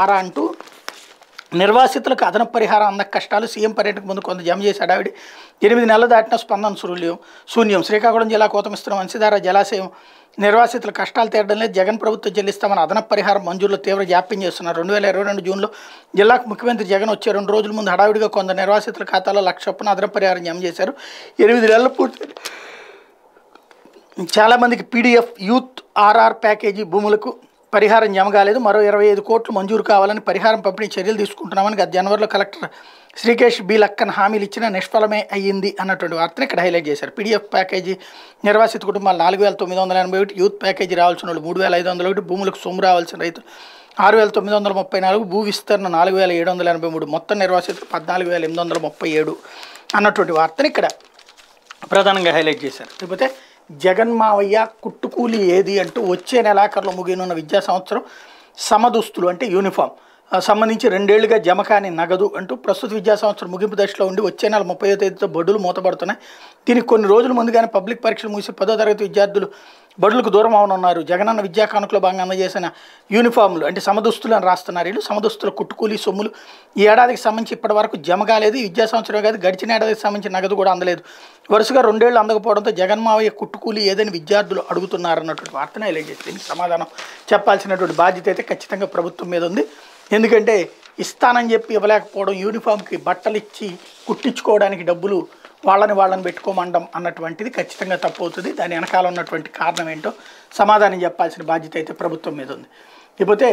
ఆరా అంటూ నిర్వాసితులకు అదన పరిహారం అన్న కష్టాలు సీఎం పర్యటనకు ముందు కొంత జమ చేశాడు ఆవిడ ఎనిమిది నెలలు దాటిన స్పందన సురుల్యం శూన్యం శ్రీకాకుళం జిల్లా కోతమిస్తున్న వంశీధార జలాశయం నిర్వాసితుల కష్టాలు లేదు జగన్ ప్రభుత్వం చెల్లిస్తామని అదన పరిహారం మంజూరులో తీవ్ర జాప్యం చేస్తున్నారు రెండు వేల ఇరవై రెండు జూన్లో జిల్లాకు ముఖ్యమంత్రి జగన్ వచ్చే రెండు రోజుల ముందు హడావిడిగా కొంత నిర్వాసితుల ఖాతాలో లక్ష చొప్పున అదన పరిహారం జమ చేశారు ఎనిమిది నెలల పూర్తి చాలామందికి పీడీఎఫ్ యూత్ ఆర్ఆర్ ప్యాకేజీ భూములకు పరిహారం జమ కాలేదు మరో ఇరవై ఐదు కోట్లు మంజూరు కావాలని పరిహారం పంపిణీ చర్యలు తీసుకుంటున్నామని గత జనవరిలో కలెక్టర్ శ్రీకేష్ బి లక్కన్ హామీలు ఇచ్చిన నిష్ఫలమే అయ్యింది అన్నటువంటి వార్తను ఇక్కడ హైలైట్ చేశారు పీడీఎఫ్ ప్యాకేజీ నిర్వాసిత కుటుంబాలు నాలుగు వేల తొమ్మిది వందల ఎనభై ఒకటి యూత్ ప్యాకేజీ రావాల్సిన వాళ్ళు మూడు వేల ఐదు వందల ఒకటి భూములకు సొమ్ము రావాల్సిన రైతులు ఆరు వేల తొమ్మిది వందల ముప్పై నాలుగు భూ విస్తరణ నాలుగు వేల ఏడు వందల ఎనభై మూడు మొత్తం నిర్వాసిత పద్నాలుగు వేల ఎనిమిది వందల ముప్పై ఏడు అన్నటువంటి వార్తను ఇక్కడ ప్రధానంగా హైలైట్ చేశారు లేకపోతే జగన్మావయ్య కుట్టుకూలి ఏది అంటూ వచ్చే నెలాఖరులో ముగియనున్న విద్యా సంవత్సరం సమదుస్తులు అంటే యూనిఫామ్ సంబంధించి రెండేళ్లుగా జమ కాని నగదు అంటూ ప్రస్తుత విద్యా సంవత్సరం ముగింపు దశలో ఉండి వచ్చే నెల ముప్పై తేదీతో బడులు మూతపడుతున్నాయి దీనికి కొన్ని రోజుల ముందుగానే పబ్లిక్ పరీక్షలు ముగిసి పదో తరగతి విద్యార్థులు బడులకు దూరం అవనున్నారు జగనన్న విద్యా కానుకలో భాగంగా అందజేసిన యూనిఫామ్లు అంటే సమదుస్తులు అని రాస్తున్నారు వీళ్ళు సమదుస్తుల కుట్టుకూలి సొమ్ములు ఈ ఏడాదికి సంబంధించి ఇప్పటి వరకు జమ కాలేదు విద్యా సంవత్సరం కాదు గడిచిన ఏడాదికి సంబంధించి నగదు కూడా అందలేదు వరుసగా రెండేళ్లు అందకపోవడంతో జగన్ మావయ్య కుట్టుకూలి ఏదని విద్యార్థులు అడుగుతున్నారన్నటువంటి వార్తను ఎలా చేసి సమాధానం చెప్పాల్సినటువంటి బాధ్యత అయితే ఖచ్చితంగా ప్రభుత్వం మీద ఉంది ఎందుకంటే ఇస్తానని చెప్పి ఇవ్వలేకపోవడం యూనిఫామ్కి బట్టలు ఇచ్చి కుట్టించుకోవడానికి డబ్బులు వాళ్ళని వాళ్ళని పెట్టుకోమండం అన్నటువంటిది ఖచ్చితంగా తప్పు అవుతుంది దాని వెనకాల ఉన్నటువంటి కారణం ఏంటో సమాధానం చెప్పాల్సిన బాధ్యత అయితే ప్రభుత్వం మీద ఉంది ఇకపోతే